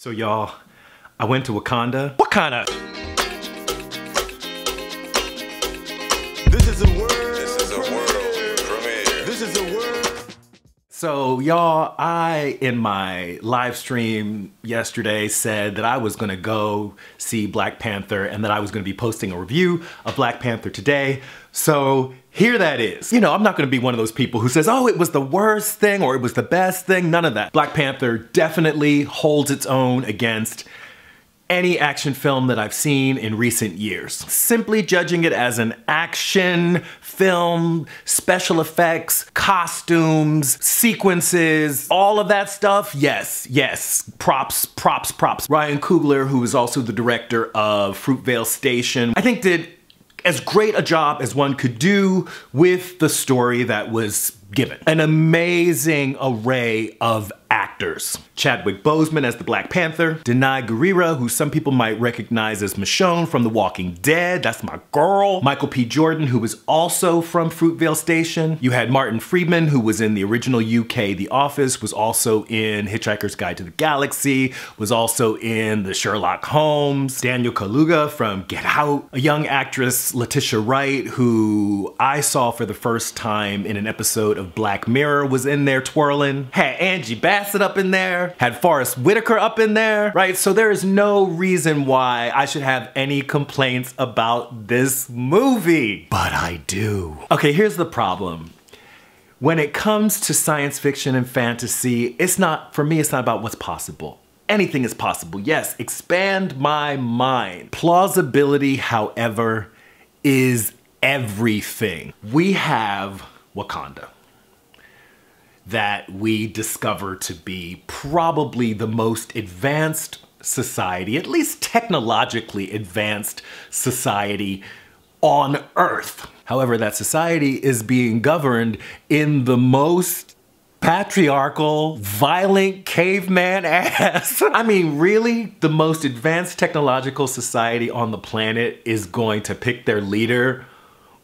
So y'all, I went to Wakanda. Wakanda! This is a world. This is a world premiere. This is a world. So y'all, I in my live stream yesterday said that I was gonna go see Black Panther and that I was gonna be posting a review of Black Panther today. So here that is. You know, I'm not gonna be one of those people who says, oh, it was the worst thing or it was the best thing, none of that. Black Panther definitely holds its own against any action film that I've seen in recent years. Simply judging it as an action film, special effects, costumes, sequences, all of that stuff, yes, yes, props, props, props. Ryan Coogler, who is also the director of Fruitvale Station, I think did as great a job as one could do with the story that was given. An amazing array of actors. Chadwick Boseman as the Black Panther, Denai Guerrera, who some people might recognize as Michonne from The Walking Dead, that's my girl, Michael P. Jordan, who was also from Fruitvale Station. You had Martin Friedman, who was in the original UK The Office, was also in Hitchhiker's Guide to the Galaxy, was also in the Sherlock Holmes, Daniel Kaluga from Get Out, a young actress, Letitia Wright, who I saw for the first time in an episode episode of Black Mirror was in there twirling, had Angie Bassett up in there, had Forrest Whitaker up in there, right? So there is no reason why I should have any complaints about this movie, but I do. Okay, here's the problem. When it comes to science fiction and fantasy, it's not, for me, it's not about what's possible anything is possible. Yes, expand my mind. Plausibility, however, is everything. We have Wakanda that we discover to be probably the most advanced society, at least technologically advanced society on Earth. However, that society is being governed in the most patriarchal, violent caveman ass. I mean, really, the most advanced technological society on the planet is going to pick their leader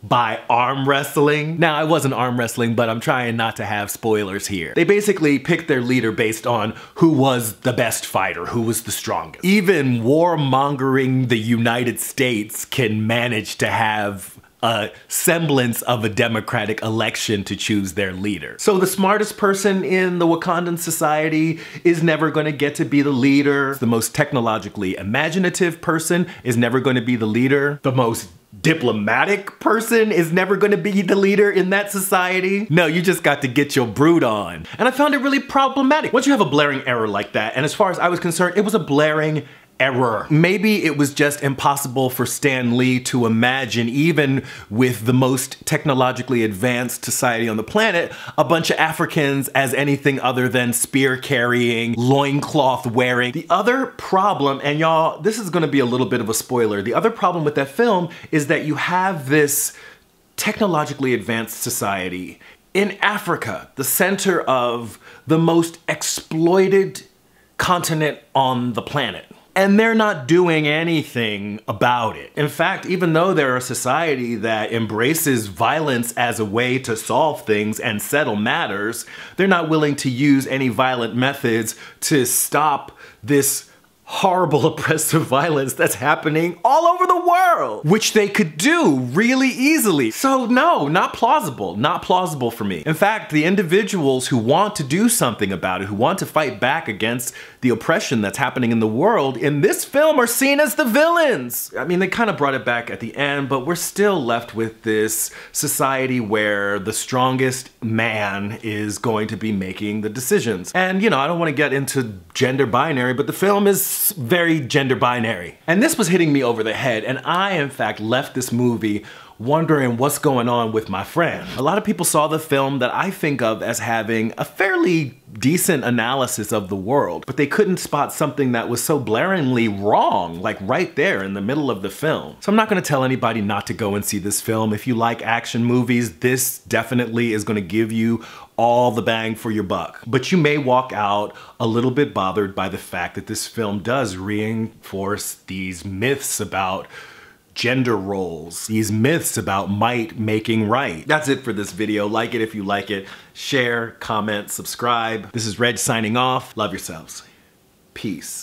by arm wrestling. Now, I wasn't arm wrestling, but I'm trying not to have spoilers here. They basically picked their leader based on who was the best fighter, who was the strongest. Even warmongering the United States can manage to have a semblance of a democratic election to choose their leader. So the smartest person in the Wakandan society is never going to get to be the leader. The most technologically imaginative person is never going to be the leader. The most diplomatic person is never going to be the leader in that society. No, you just got to get your brood on. And I found it really problematic. Once you have a blaring error like that, and as far as I was concerned, it was a blaring error. Maybe it was just impossible for Stan Lee to imagine, even with the most technologically advanced society on the planet, a bunch of Africans as anything other than spear carrying, loincloth wearing. The other problem, and y'all, this is gonna be a little bit of a spoiler, the other problem with that film is that you have this technologically advanced society in Africa, the center of the most exploited continent on the planet and they're not doing anything about it. In fact, even though they're a society that embraces violence as a way to solve things and settle matters, they're not willing to use any violent methods to stop this horrible oppressive violence that's happening all over the world, which they could do really easily. So no, not plausible, not plausible for me. In fact, the individuals who want to do something about it, who want to fight back against the oppression that's happening in the world in this film are seen as the villains. I mean, they kind of brought it back at the end, but we're still left with this society where the strongest man is going to be making the decisions. And, you know, I don't want to get into gender binary, but the film is very gender binary. And this was hitting me over the head, and I, in fact, left this movie wondering what's going on with my friend. A lot of people saw the film that I think of as having a fairly decent analysis of the world, but they couldn't spot something that was so blaringly wrong, like right there in the middle of the film. So I'm not gonna tell anybody not to go and see this film. If you like action movies, this definitely is gonna give you all the bang for your buck. But you may walk out a little bit bothered by the fact that this film does reinforce these myths about gender roles, these myths about might making right. That's it for this video. Like it if you like it. Share, comment, subscribe. This is Reg signing off. Love yourselves. Peace.